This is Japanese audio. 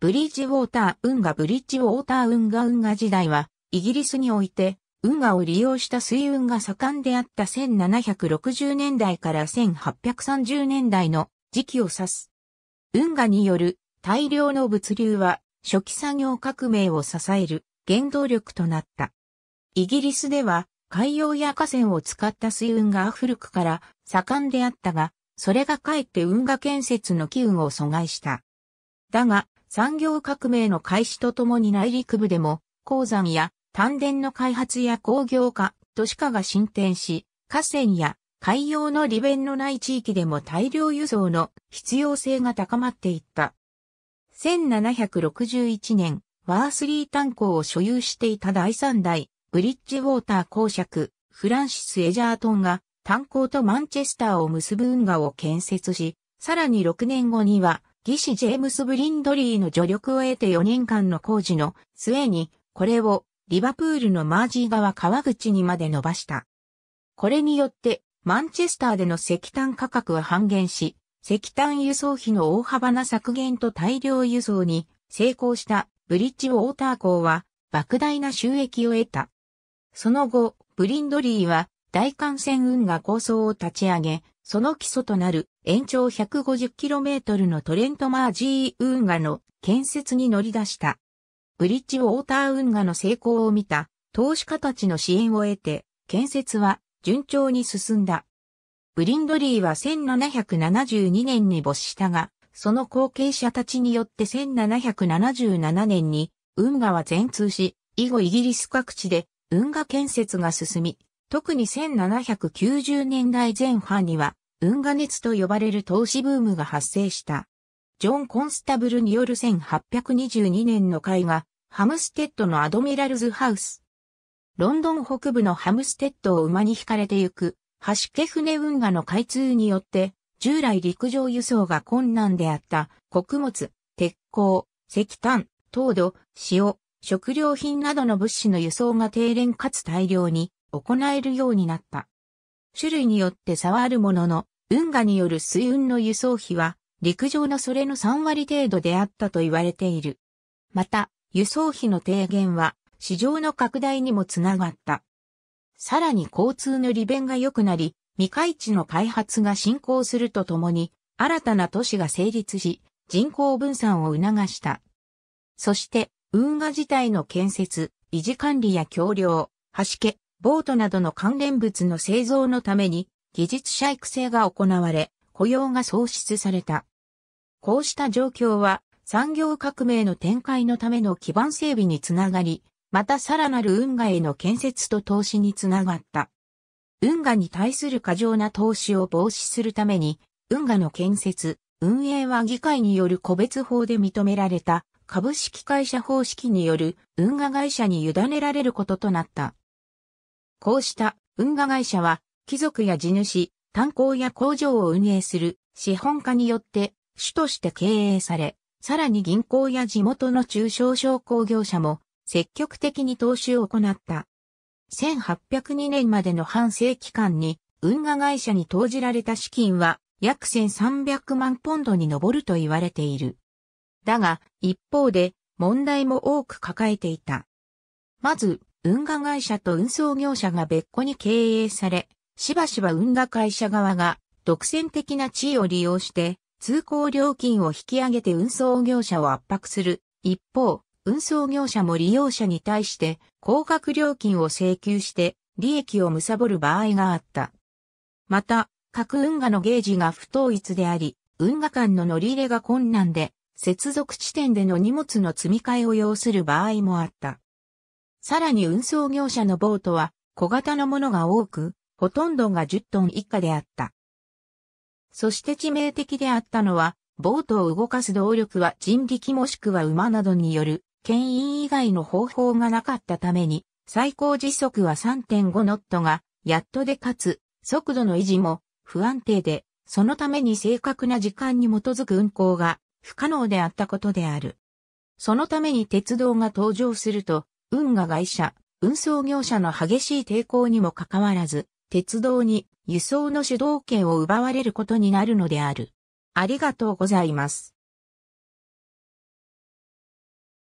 ブリッジウォーター運河ブリッジウォーター運河運河時代は、イギリスにおいて、運河を利用した水運が盛んであった1760年代から1830年代の時期を指す。運河による大量の物流は初期作業革命を支える原動力となった。イギリスでは海洋や河川を使った水運が古くから盛んであったが、それがかえって運河建設の機運を阻害した。だが、産業革命の開始とともに内陸部でも、鉱山や炭田の開発や工業化、都市化が進展し、河川や海洋の利便のない地域でも大量輸送の必要性が高まっていった。1761年、ワースリー炭鉱を所有していた第3代、ブリッジウォーター公爵、フランシス・エジャートンが炭鉱とマンチェスターを結ぶ運河を建設し、さらに6年後には技師ジェームス・ブリンドリーの助力を得て4年間の工事の末に、これをリバプールのマージー川川口にまで伸ばした。これによって、マンチェスターでの石炭価格は半減し、石炭輸送費の大幅な削減と大量輸送に成功したブリッジウォーター港は莫大な収益を得た。その後、ブリンドリーは大幹線運河構想を立ち上げ、その基礎となる延長 150km のトレント・マージー運河の建設に乗り出した。ブリッジウォーター運河の成功を見た投資家たちの支援を得て建設は順調に進んだ。ブリンドリーは1772年に没したが、その後継者たちによって1777年に運河は全通し、以後イギリス各地で運河建設が進み、特に1790年代前半には、運河熱と呼ばれる投資ブームが発生した。ジョン・コンスタブルによる1822年の絵画、ハムステッドのアドミラルズ・ハウス。ロンドン北部のハムステッドを馬に引かれてゆく、橋家船運河の開通によって、従来陸上輸送が困難であった穀物、鉄鋼、石炭、糖度、塩、食料品などの物資の輸送が低廉かつ大量に行えるようになった。種類によって差はあるものの、運河による水運の輸送費は、陸上のそれの3割程度であったと言われている。また、輸送費の低減は、市場の拡大にもつながった。さらに交通の利便が良くなり、未開地の開発が進行するとともに、新たな都市が成立し、人口分散を促した。そして、運河自体の建設、維持管理や橋梁、橋家、ボートなどの関連物の製造のために技術者育成が行われ、雇用が創出された。こうした状況は産業革命の展開のための基盤整備につながり、またさらなる運河への建設と投資につながった。運河に対する過剰な投資を防止するために、運河の建設、運営は議会による個別法で認められた株式会社方式による運河会社に委ねられることとなった。こうした運河会社は、貴族や地主、炭鉱や工場を運営する資本家によって主として経営され、さらに銀行や地元の中小商工業者も積極的に投資を行った。1802年までの半世紀間に運河会社に投じられた資金は約1300万ポンドに上ると言われている。だが、一方で問題も多く抱えていた。まず、運河会社と運送業者が別個に経営され、しばしば運河会社側が独占的な地位を利用して通行料金を引き上げて運送業者を圧迫する。一方、運送業者も利用者に対して高額料金を請求して利益を貪る場合があった。また、各運河のゲージが不統一であり、運河間の乗り入れが困難で、接続地点での荷物の積み替えを要する場合もあった。さらに運送業者のボートは小型のものが多く、ほとんどが10トン以下であった。そして致命的であったのは、ボートを動かす動力は人力もしくは馬などによる、牽引以外の方法がなかったために、最高時速は3.5ノットが、やっとでかつ、速度の維持も不安定で、そのために正確な時間に基づく運行が不可能であったことである。そのために鉄道が登場すると、運河会社、運送業者の激しい抵抗にもかかわらず、鉄道に輸送の主導権を奪われることになるのである。ありがとうございます。